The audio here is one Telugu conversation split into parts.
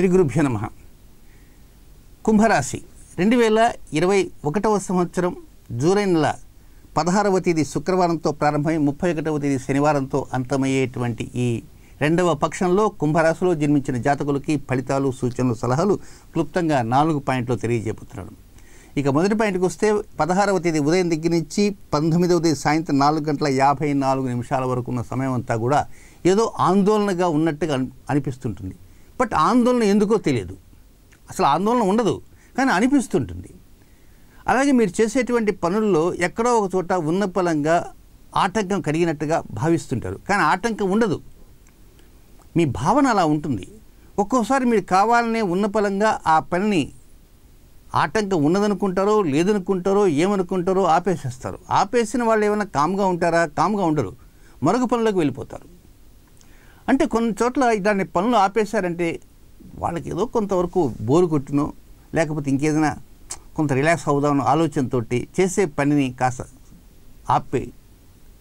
శ్రీ గురుభ్యో నమ కుంభరాశి రెండు వేల ఇరవై ఒకటవ సంవత్సరం జూలై నెల పదహారవ తేదీ శుక్రవారంతో ప్రారంభమై ముప్పై ఒకటవ తేదీ శనివారంతో అంతమయ్యేటువంటి ఈ రెండవ పక్షంలో కుంభరాశిలో జన్మించిన జాతకులకి ఫలితాలు సూచనలు సలహాలు క్లుప్తంగా నాలుగు పాయింట్లు తెలియజేపుతున్నాడు ఇక మొదటి పాయింట్కి వస్తే పదహారవ తేదీ ఉదయం దగ్గర నుంచి పంతొమ్మిదవ తేదీ సాయంత్రం నాలుగు గంటల యాభై నాలుగు నిమిషాల వరకు ఉన్న సమయం అంతా కూడా ఏదో ఆందోళనగా ఉన్నట్టుగా అనిపిస్తుంటుంది బట్ ఆందోళన ఎందుకో తెలియదు అసలు ఆందోళన ఉండదు కానీ అనిపిస్తుంటుంది అలాగే మీరు చేసేటువంటి పనుల్లో ఎక్కడో ఒక చోట ఉన్న ఫలంగా ఆటంకం కలిగినట్టుగా భావిస్తుంటారు కానీ ఆటంకం ఉండదు మీ భావన అలా ఉంటుంది ఒక్కోసారి మీరు కావాలనే ఉన్న పలంగా ఆ పనిని ఆటంకం ఉన్నదనుకుంటారో లేదనుకుంటారో ఏమనుకుంటారో ఆపేసేస్తారు ఆపేసిన వాళ్ళు ఏమైనా కామ్గా ఉంటారా కామ్గా ఉండరు మరొక పనులకు వెళ్ళిపోతారు అంటే కొన్ని చోట్ల దాన్ని పనులు ఆపేశారంటే వాళ్ళకి ఏదో కొంతవరకు బోరు కొట్టును లేకపోతే ఇంకేదైనా కొంత రిలాక్స్ అవుదామని ఆలోచనతో చేసే పనిని కాస్త ఆపే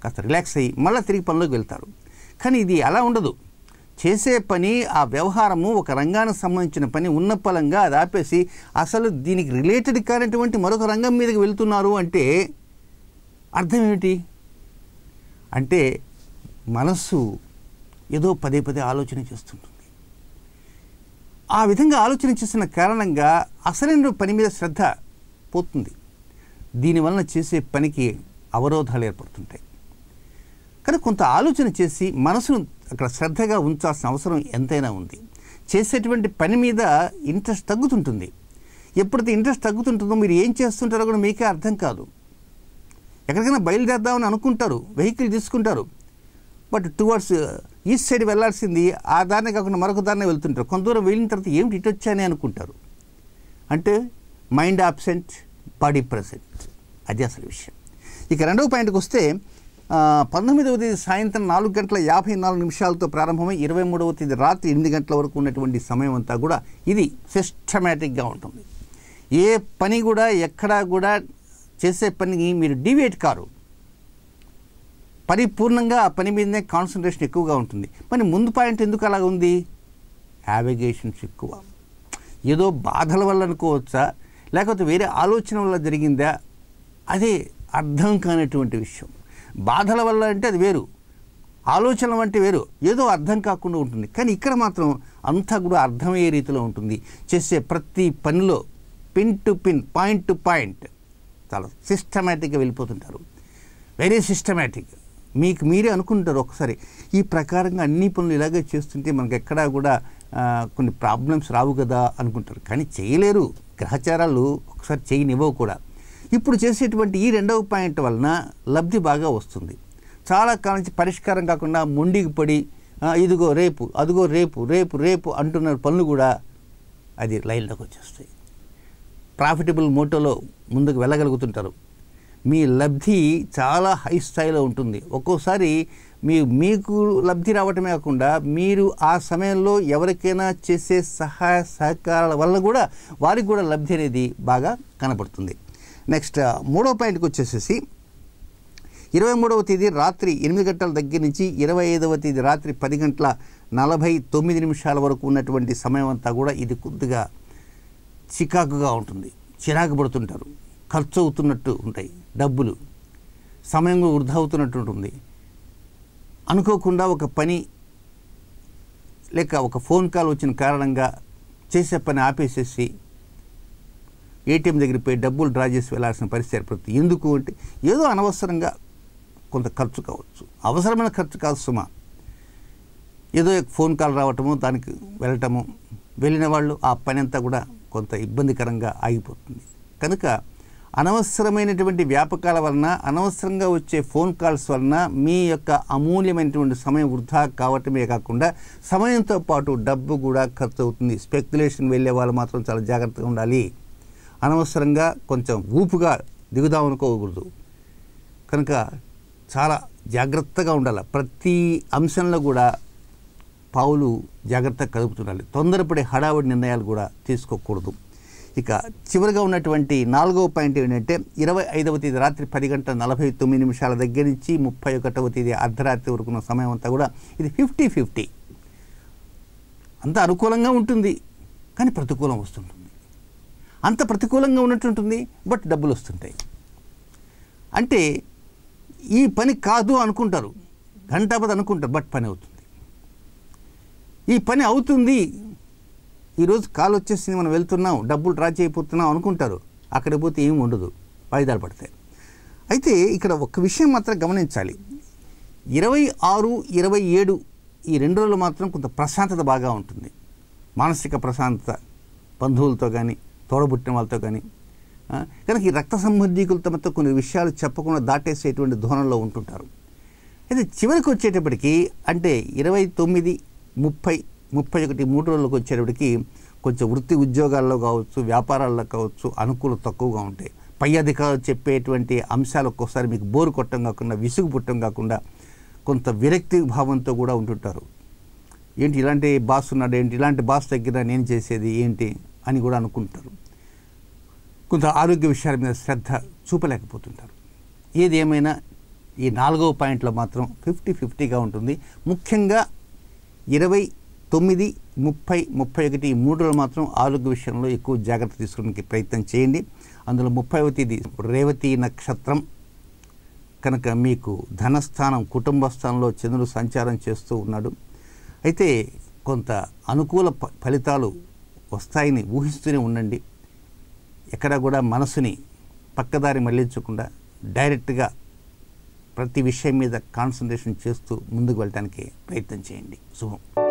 కాస్త రిలాక్స్ అయ్యి మళ్ళీ తిరిగి పనిలోకి వెళ్తారు కానీ ఇది అలా ఉండదు చేసే పని ఆ వ్యవహారము ఒక రంగానికి సంబంధించిన పని ఉన్న పలంగా అది ఆపేసి అసలు దీనికి రిలేటెడ్ కానటువంటి మరొక రంగం మీదకి వెళ్తున్నారు అంటే అర్థం ఏమిటి అంటే మనస్సు ఏదో పదే పదే ఆలోచన చేస్తుంటుంది ఆ విధంగా ఆలోచన చేసిన కారణంగా అసలైన పని మీద శ్రద్ధ పోతుంది దీనివలన చేసే పనికి అవరోధాలు ఏర్పడుతుంటాయి కానీ కొంత ఆలోచన చేసి మనసును అక్కడ శ్రద్ధగా ఉంచాల్సిన అవసరం ఎంతైనా ఉంది చేసేటువంటి పని మీద ఇంట్రెస్ట్ తగ్గుతుంటుంది ఎప్పుడైతే ఇంట్రెస్ట్ తగ్గుతుంటుందో మీరు ఏం చేస్తుంటారో కూడా మీకే అర్థం కాదు ఎక్కడికైనా బయలుదేరదామని అనుకుంటారు వెహికల్ తీసుకుంటారు బట్ టువర్డ్స్ ఈస్ట్ సైడ్ వెళ్లాల్సింది ఆ దారినే కాకుండా మరొక దారినే వెళ్తుంటారు కొంత దూరం వెళ్ళిన తర్వాత ఏమిటి ఇటు వచ్చాయని అనుకుంటారు అంటే మైండ్ ఆబ్సెంట్ బాడీ ప్రజెంట్ అది అసలు విషయం ఇక రెండవ పాయింట్కి వస్తే పంతొమ్మిదవ తేదీ సాయంత్రం నాలుగు గంటల యాభై నాలుగు నిమిషాలతో ప్రారంభమై ఇరవై మూడవ తేదీ రాత్రి ఎనిమిది గంటల వరకు ఉన్నటువంటి సమయం అంతా కూడా ఇది సిస్టమేటిక్గా ఉంటుంది ఏ పని కూడా ఎక్కడా కూడా చేసే పనికి మీరు డివియేట్ కారు పరిపూర్ణంగా ఆ పని మీదనే కాన్సన్ట్రేషన్ ఎక్కువగా ఉంటుంది మరి ముందు పాయింట్ ఎందుకు అలా ఉంది యావిగేషన్స్ ఎక్కువ ఏదో బాధల వల్ల అనుకోవచ్చా లేకపోతే వేరే ఆలోచన వల్ల జరిగిందా అదే అర్థం కానటువంటి విషయం బాధల వల్ల అంటే అది వేరు ఆలోచన వంటి వేరు ఏదో అర్థం కాకుండా ఉంటుంది కానీ ఇక్కడ మాత్రం అంతా కూడా అర్థమయ్యే రీతిలో ఉంటుంది చేసే ప్రతి పనిలో pin to pin point to point చాలా సిస్టమేటిక్గా వెళ్ళిపోతుంటారు వెరీ సిస్టమేటిక్ మీకు మీరే అనుకుంటారు ఒకసారి ఈ ప్రకారంగా అన్ని పనులు ఇలాగే చేస్తుంటే మనకు ఎక్కడా కూడా కొన్ని ప్రాబ్లమ్స్ రావు కదా అనుకుంటారు కానీ చేయలేరు గ్రహచారాలు ఒకసారి చేయనివ్వవు కూడా ఇప్పుడు చేసేటువంటి ఈ రెండవ పాయింట్ వలన లబ్ధి బాగా వస్తుంది చాలా కాలం నుంచి పరిష్కారం కాకుండా మొండికి పడి ఇదిగో రేపు అదిగో రేపు రేపు రేపు అంటున్న పనులు కూడా అది లైన్లోకి వచ్చేస్తాయి ప్రాఫిటబుల్ మోటోలో ముందుకు వెళ్ళగలుగుతుంటారు మీ లబ్ధి చాలా హై స్థాయిలో ఉంటుంది ఒక్కోసారి మీ మీకు లబ్ధి రావటమే కాకుండా మీరు ఆ సమయంలో ఎవరికైనా చేసే సహాయ సహకారాల వల్ల కూడా వారికి కూడా లబ్ధి అనేది బాగా కనపడుతుంది నెక్స్ట్ మూడవ పాయింట్కి వచ్చేసేసి ఇరవై మూడవ తేదీ రాత్రి ఎనిమిది గంటల దగ్గర నుంచి ఇరవై ఐదవ తేదీ రాత్రి పది గంటల నలభై తొమ్మిది నిమిషాల వరకు ఉన్నటువంటి సమయం అంతా కూడా ఇది కొద్దిగా చికాకుగా ఉంటుంది చిరాకు పడుతుంటారు ఖర్చు అవుతున్నట్టు ఉంటాయి డబ్బులు సమయం వృధా అవుతున్నట్టు ఉంటుంది అనుకోకుండా ఒక పని లేక ఒక ఫోన్ కాల్ వచ్చిన కారణంగా చేసే పని ఆపేసేసి ఏటీఎం దగ్గరికి పోయి డబ్బులు డ్రా చేసి వెళ్ళాల్సిన పరిస్థితి ఏర్పడుతుంది ఎందుకు అంటే ఏదో అనవసరంగా కొంత ఖర్చు కావచ్చు అవసరమైన ఖర్చు కాదు సుమా ఏదో ఫోన్ కాల్ రావటము దానికి వెళ్ళటము వెళ్ళిన వాళ్ళు ఆ పని అంతా కూడా కొంత ఇబ్బందికరంగా ఆగిపోతుంది కనుక అనవసరమైనటువంటి వ్యాపకాల వలన అనవసరంగా వచ్చే ఫోన్ కాల్స్ వలన మీ యొక్క అమూల్యమైనటువంటి సమయం వృధా కావటమే కాకుండా సమయంతో పాటు డబ్బు కూడా ఖర్చు అవుతుంది స్పెక్యులేషన్ వెళ్ళే వాళ్ళు మాత్రం చాలా జాగ్రత్తగా ఉండాలి అనవసరంగా కొంచెం ఊపుగా దిగుదామనుకోకూడదు కనుక చాలా జాగ్రత్తగా ఉండాలి ప్రతి అంశంలో కూడా పావులు జాగ్రత్తగా కలుపుతుండాలి తొందరపడే హడావుడి నిర్ణయాలు కూడా తీసుకోకూడదు ఇక చివరిగా ఉన్నటువంటి నాలుగవ పాయింట్ ఏంటంటే ఇరవై ఐదవ తేదీ రాత్రి పది గంటల నలభై తొమ్మిది నిమిషాల దగ్గర నుంచి ముప్పై ఒకటవ తేదీ అర్ధరాత్రి వరకున్న సమయం అంతా కూడా ఇది ఫిఫ్టీ ఫిఫ్టీ అంత అనుకూలంగా ఉంటుంది కానీ ప్రతికూలం వస్తుంటుంది అంత ప్రతికూలంగా ఉన్నట్టుంటుంది బట్ డబ్బులు వస్తుంటాయి అంటే ఈ పని కాదు అనుకుంటారు గంటాపద అనుకుంటారు బట్ పని అవుతుంది ఈ పని అవుతుంది ఈరోజు కాలు వచ్చేసింది మనం వెళ్తున్నాం డబ్బులు డ్రా చేయబోతున్నాం అనుకుంటారు అక్కడ పోతే ఏమి ఉండదు వాయిదాలు పడతాయి అయితే ఇక్కడ ఒక విషయం మాత్రం గమనించాలి ఇరవై ఆరు ఇరవై ఏడు ఈ రెండు రోజులు మాత్రం కొంత ప్రశాంతత బాగా ఉంటుంది మానసిక ప్రశాంతత బంధువులతో కానీ తోడబుట్టిన వాళ్ళతో కానీ కనుక ఈ రక్త సంబంధీకులతో మొత్తం కొన్ని విషయాలు చెప్పకుండా దాటేసేటువంటి ధోరణిలో ఉంటుంటారు అయితే చివరికి వచ్చేటప్పటికీ అంటే ఇరవై తొమ్మిది ముప్పై ముప్పై ఒకటి మూడు రోజులకు వచ్చేటప్పటికి కొంచెం వృత్తి ఉద్యోగాల్లో కావచ్చు వ్యాపారాల్లో కావచ్చు అనుకూలత తక్కువగా ఉంటాయి పై అధికారులు చెప్పేటువంటి అంశాలు ఒక్కోసారి మీకు బోరు కొట్టడం కాకుండా విసుగు పుట్టడం కాకుండా కొంత విరక్తి భావంతో కూడా ఉంటుంటారు ఏంటి ఇలాంటి బాస్ ఉన్నాడు ఏంటి ఇలాంటి బాస్ దగ్గర నేను చేసేది ఏంటి అని కూడా అనుకుంటారు కొంత ఆరోగ్య విషయాల మీద శ్రద్ధ చూపలేకపోతుంటారు ఏదేమైనా ఈ నాలుగవ పాయింట్లో మాత్రం ఫిఫ్టీ ఫిఫ్టీగా ఉంటుంది ముఖ్యంగా ఇరవై తొమ్మిది ముప్పై ముప్పై ఒకటి మూడులో మాత్రం ఆరోగ్య విషయంలో ఎక్కువ జాగ్రత్త తీసుకోవడానికి ప్రయత్నం చేయండి అందులో ముప్పై ఒకటిది రేవతి నక్షత్రం కనుక మీకు ధనస్థానం కుటుంబ స్థానంలో చంద్రుడు సంచారం చేస్తూ ఉన్నాడు అయితే కొంత అనుకూల ఫలితాలు వస్తాయని ఊహిస్తూనే ఉండండి ఎక్కడ కూడా మనసుని పక్కదారి మళ్లించకుండా డైరెక్ట్గా ప్రతి విషయం మీద కాన్సన్ట్రేషన్ చేస్తూ ముందుకు వెళ్ళటానికి ప్రయత్నం చేయండి శుభం